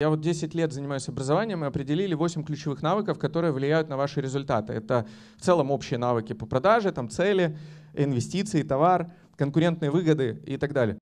Я вот 10 лет занимаюсь образованием и определили 8 ключевых навыков, которые влияют на ваши результаты. Это в целом общие навыки по продаже, там цели, инвестиции, товар, конкурентные выгоды и так далее.